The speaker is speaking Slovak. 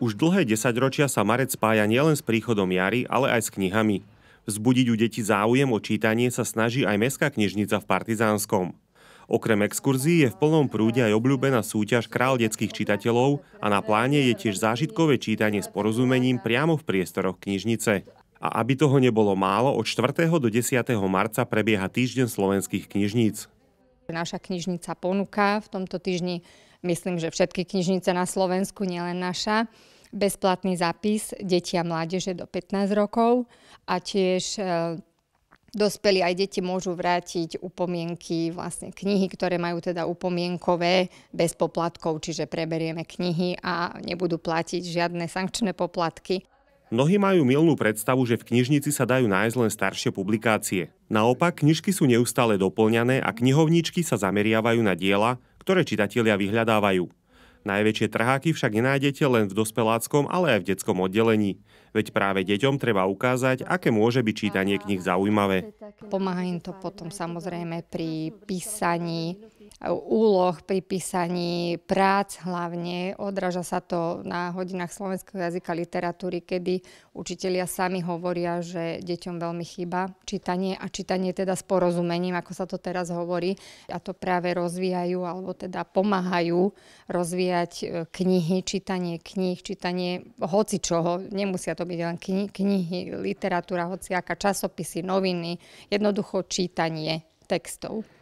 Už dlhé desaťročia sa Marec spája nielen s príchodom jary, ale aj s knihami. Vzbudiť u detí záujem o čítanie sa snaží aj Mestská knižnica v Partizánskom. Okrem exkurzií je v plnom prúde aj obľúbená súťaž Král detských čitateľov a na pláne je tiež zážitkové čítanie s porozumením priamo v priestoroch knižnice. A aby toho nebolo málo, od 4. do 10. marca prebieha týždeň slovenských knižníc. Naša knižnica ponúka v tomto týždni, myslím, že všetky knižnice na Slovensku, nielen naša, bezplatný zápis deti a mládeže do 15 rokov a tiež e, dospelí aj deti môžu vrátiť upomienky, vlastne knihy, ktoré majú teda upomienkové bez poplatkov, čiže preberieme knihy a nebudú platiť žiadne sankčné poplatky. Mnohí majú milnú predstavu, že v knižnici sa dajú nájsť len staršie publikácie. Naopak, knižky sú neustále doplňané a knihovničky sa zameriavajú na diela, ktoré čitatelia vyhľadávajú. Najväčšie trháky však nenájdete len v dospeláckom, ale aj v detskom oddelení. Veď práve deťom treba ukázať, aké môže byť čítanie kníh zaujímavé. Pomáha im to potom samozrejme pri písaní úloh pri písaní prác hlavne. Odráža sa to na hodinách slovenského jazyka literatúry, kedy učitelia sami hovoria, že deťom veľmi chýba čítanie a čítanie teda s porozumením, ako sa to teraz hovorí. A to práve rozvíjajú alebo teda pomáhajú rozvíjať e, knihy, čítanie kníh, čítanie hoci čoho. Nemusia to byť len kni- knihy, literatúra, hociaká, časopisy, noviny. Jednoducho čítanie textov.